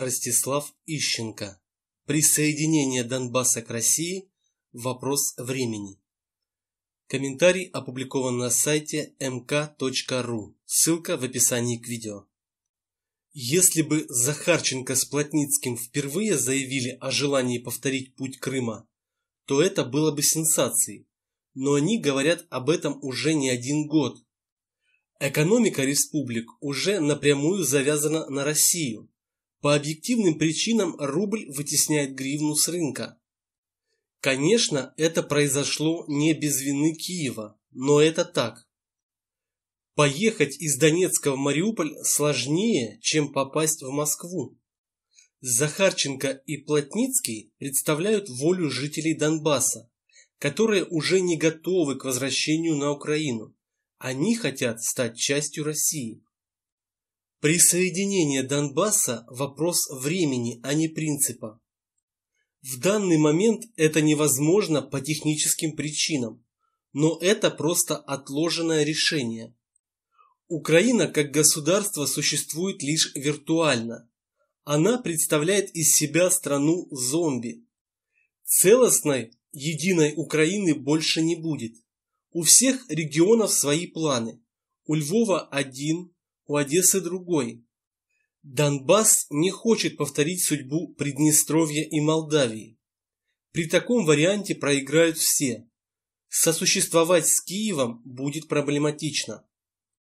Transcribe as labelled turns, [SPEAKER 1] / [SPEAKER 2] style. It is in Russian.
[SPEAKER 1] Ростислав Ищенко. Присоединение Донбасса к России –
[SPEAKER 2] вопрос времени. Комментарий опубликован на сайте mk.ru. Ссылка в описании к видео. Если бы Захарченко с Плотницким впервые заявили о желании повторить путь Крыма, то это было бы сенсацией. Но они говорят об этом уже не один год. Экономика республик уже напрямую завязана на Россию. По объективным причинам рубль вытесняет гривну с рынка. Конечно, это произошло не без вины Киева, но это так. Поехать из Донецка в Мариуполь сложнее, чем попасть в Москву. Захарченко и Плотницкий представляют волю жителей Донбасса, которые уже не готовы к возвращению на Украину. Они хотят стать частью России. Присоединение Донбасса – вопрос времени, а не принципа. В данный момент это невозможно по техническим причинам, но это просто отложенное решение. Украина как государство существует лишь виртуально. Она представляет из себя страну зомби. Целостной, единой Украины больше не будет. У всех регионов свои планы. У Львова один, у Одессы другой. Донбасс не хочет повторить судьбу Приднестровья и Молдавии. При таком варианте проиграют
[SPEAKER 1] все. Сосуществовать с Киевом будет проблематично.